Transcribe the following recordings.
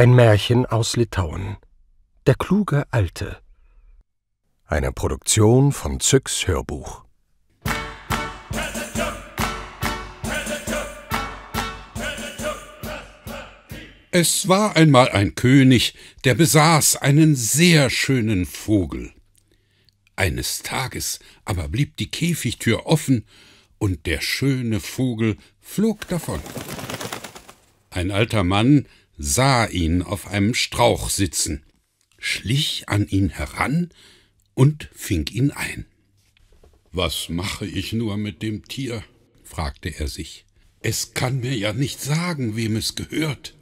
Ein Märchen aus Litauen. Der kluge Alte. Eine Produktion von Zyx Hörbuch. Es war einmal ein König, der besaß einen sehr schönen Vogel. Eines Tages aber blieb die Käfigtür offen, und der schöne Vogel flog davon. Ein alter Mann sah ihn auf einem Strauch sitzen, schlich an ihn heran und fing ihn ein. Was mache ich nur mit dem Tier? fragte er sich. Es kann mir ja nicht sagen, wem es gehört.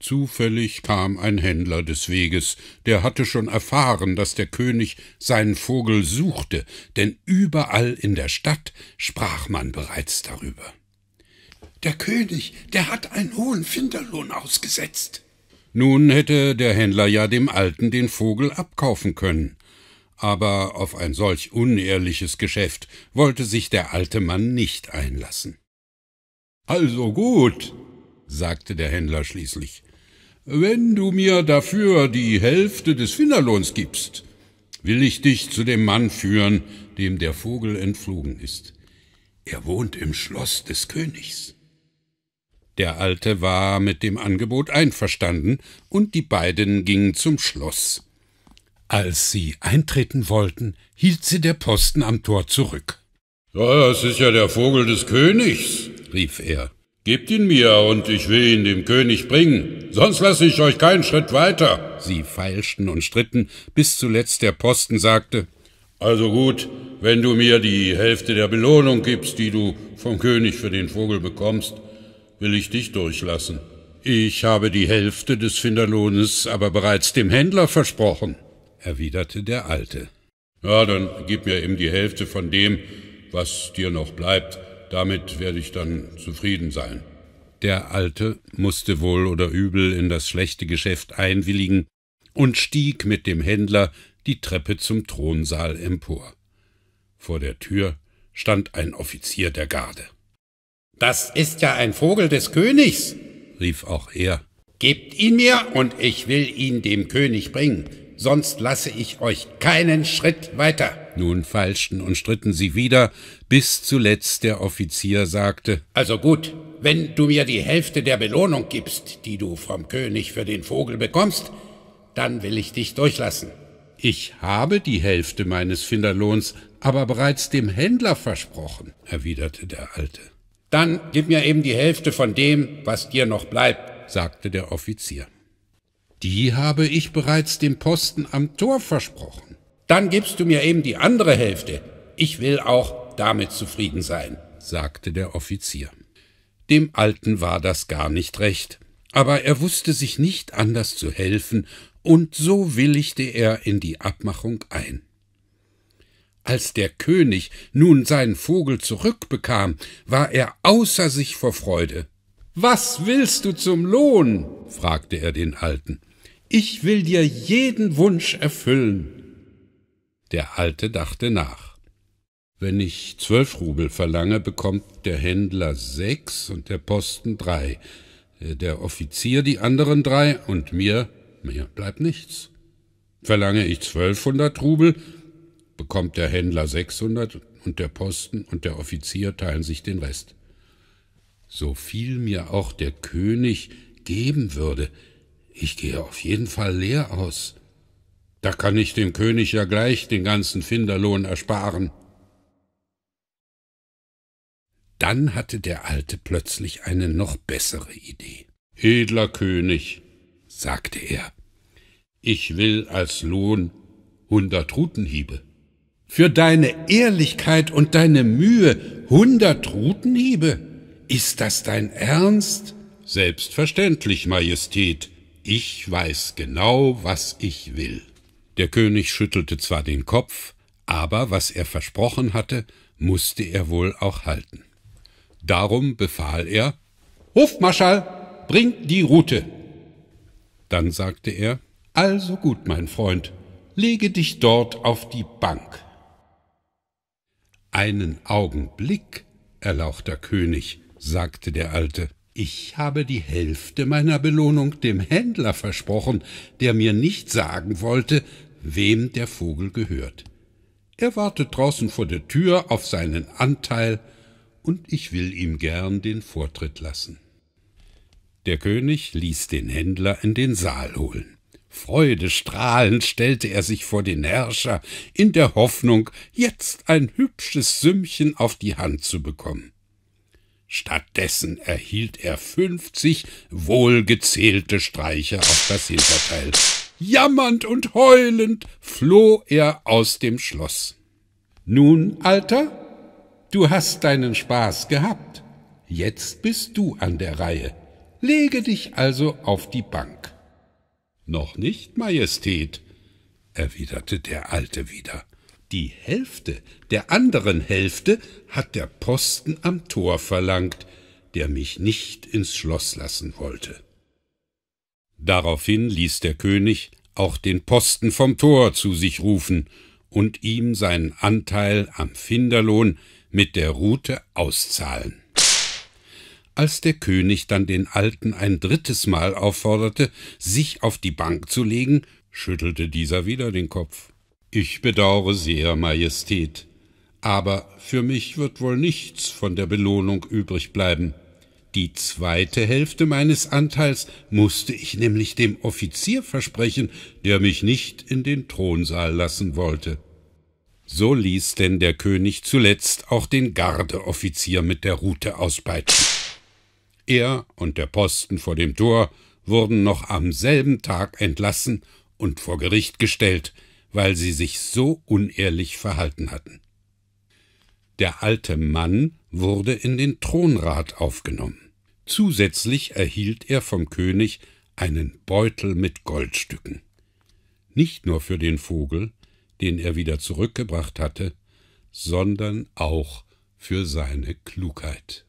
Zufällig kam ein Händler des Weges, der hatte schon erfahren, dass der König seinen Vogel suchte, denn überall in der Stadt sprach man bereits darüber. Der König, der hat einen hohen Finderlohn ausgesetzt. Nun hätte der Händler ja dem Alten den Vogel abkaufen können. Aber auf ein solch unehrliches Geschäft wollte sich der alte Mann nicht einlassen. Also gut, sagte der Händler schließlich, wenn du mir dafür die Hälfte des Finderlohns gibst, will ich dich zu dem Mann führen, dem der Vogel entflogen ist. Er wohnt im Schloss des Königs. Der Alte war mit dem Angebot einverstanden, und die beiden gingen zum Schloss. Als sie eintreten wollten, hielt sie der Posten am Tor zurück. Das ist ja der Vogel des Königs, rief er. Gebt ihn mir, und ich will ihn dem König bringen, sonst lasse ich euch keinen Schritt weiter. Sie feilschten und stritten, bis zuletzt der Posten sagte Also gut, wenn du mir die Hälfte der Belohnung gibst, die du vom König für den Vogel bekommst, will ich dich durchlassen. Ich habe die Hälfte des Finderlohnes aber bereits dem Händler versprochen, erwiderte der Alte. Ja, dann gib mir eben die Hälfte von dem, was dir noch bleibt, damit werde ich dann zufrieden sein. Der Alte musste wohl oder übel in das schlechte Geschäft einwilligen und stieg mit dem Händler die Treppe zum Thronsaal empor. Vor der Tür stand ein Offizier der Garde. Das ist ja ein Vogel des Königs, rief auch er. Gebt ihn mir, und ich will ihn dem König bringen, sonst lasse ich euch keinen Schritt weiter. Nun feilschten und stritten sie wieder, bis zuletzt der Offizier sagte Also gut, wenn du mir die Hälfte der Belohnung gibst, die du vom König für den Vogel bekommst, dann will ich dich durchlassen. Ich habe die Hälfte meines Finderlohns aber bereits dem Händler versprochen, erwiderte der Alte. Dann gib mir eben die Hälfte von dem, was dir noch bleibt, sagte der Offizier. Die habe ich bereits dem Posten am Tor versprochen. Dann gibst du mir eben die andere Hälfte. Ich will auch damit zufrieden sein, sagte der Offizier. Dem Alten war das gar nicht recht, aber er wusste sich nicht anders zu helfen, und so willigte er in die Abmachung ein. Als der König nun seinen Vogel zurückbekam, war er außer sich vor Freude. Was willst du zum Lohn? fragte er den Alten. Ich will dir jeden Wunsch erfüllen. Der Alte dachte nach. Wenn ich zwölf Rubel verlange, bekommt der Händler sechs und der Posten drei, äh, der Offizier die anderen drei und mir mir bleibt nichts. Verlange ich zwölfhundert Rubel, bekommt der Händler 600 und der Posten und der Offizier teilen sich den Rest. So viel mir auch der König geben würde, ich gehe auf jeden Fall leer aus. Da kann ich dem König ja gleich den ganzen Finderlohn ersparen. Dann hatte der Alte plötzlich eine noch bessere Idee. Edler König, sagte er, ich will als Lohn hundert Rutenhiebe für deine Ehrlichkeit und deine Mühe hundert Rutenhiebe? Ist das dein Ernst? Selbstverständlich, Majestät. Ich weiß genau, was ich will. Der König schüttelte zwar den Kopf, aber was er versprochen hatte, musste er wohl auch halten. Darum befahl er Hofmarschall, bring die Rute. Dann sagte er Also gut, mein Freund, lege dich dort auf die Bank. Einen Augenblick, erlauchter König, sagte der Alte. Ich habe die Hälfte meiner Belohnung dem Händler versprochen, der mir nicht sagen wollte, wem der Vogel gehört. Er wartet draußen vor der Tür auf seinen Anteil, und ich will ihm gern den Vortritt lassen. Der König ließ den Händler in den Saal holen. Freudestrahlend stellte er sich vor den Herrscher, in der Hoffnung, jetzt ein hübsches Sümmchen auf die Hand zu bekommen. Stattdessen erhielt er fünfzig wohlgezählte Streiche auf das Hinterteil. Jammernd und heulend floh er aus dem Schloss. Nun, Alter, du hast deinen Spaß gehabt. Jetzt bist du an der Reihe. Lege dich also auf die Bank. Noch nicht, Majestät, erwiderte der Alte wieder. Die Hälfte der anderen Hälfte hat der Posten am Tor verlangt, der mich nicht ins Schloss lassen wollte. Daraufhin ließ der König auch den Posten vom Tor zu sich rufen und ihm seinen Anteil am Finderlohn mit der Rute auszahlen. Als der König dann den Alten ein drittes Mal aufforderte, sich auf die Bank zu legen, schüttelte dieser wieder den Kopf. Ich bedaure sehr, Majestät, aber für mich wird wohl nichts von der Belohnung übrig bleiben. Die zweite Hälfte meines Anteils musste ich nämlich dem Offizier versprechen, der mich nicht in den Thronsaal lassen wollte. So ließ denn der König zuletzt auch den Gardeoffizier mit der Rute auspeitschen. Er und der Posten vor dem Tor wurden noch am selben Tag entlassen und vor Gericht gestellt, weil sie sich so unehrlich verhalten hatten. Der alte Mann wurde in den Thronrat aufgenommen. Zusätzlich erhielt er vom König einen Beutel mit Goldstücken. Nicht nur für den Vogel, den er wieder zurückgebracht hatte, sondern auch für seine Klugheit.